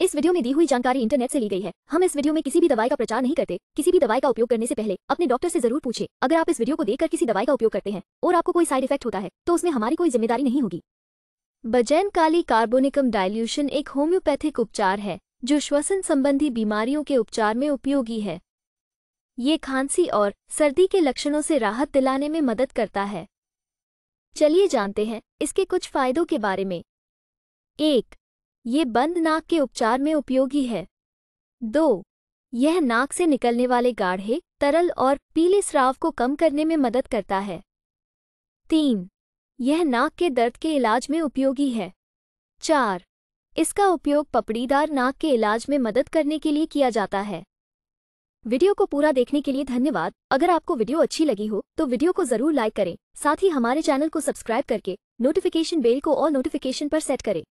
इस वीडियो में दी हुई जानकारी इंटरनेट से ली गई है हम इस वीडियो में किसी भी दवाई का प्रचार नहीं करते किसी भी दवाई का उपयोग करने से पहले अपने डॉक्टर से जरूर पूछे अगर आप इस वीडियो को देखकर किसी दवाई का उपयोग करते हैं और आपको कोई साइड इफेक्ट होता है तो उसमें हमारी कोई जिम्मेदारी नहीं होगी बजैन काली कार्बोनिकम डायल्यूशन एक होम्योपैथिक उपचार है जो श्वसन संबंधी बीमारियों के उपचार में उपयोगी है ये खांसी और सर्दी के लक्षणों से राहत दिलाने में मदद करता है चलिए जानते हैं इसके कुछ फायदों के बारे में एक ये बंद नाक के उपचार में उपयोगी है दो यह नाक से निकलने वाले गाढ़े तरल और पीले स्राव को कम करने में मदद करता है तीन यह नाक के दर्द के इलाज में उपयोगी है चार इसका उपयोग पपड़ीदार नाक के इलाज में मदद करने के लिए किया जाता है वीडियो को पूरा देखने के लिए धन्यवाद अगर आपको वीडियो अच्छी लगी हो तो वीडियो को जरूर लाइक करें साथ ही हमारे चैनल को सब्सक्राइब करके नोटिफिकेशन बेल को और नोटिफिकेशन पर सेट करें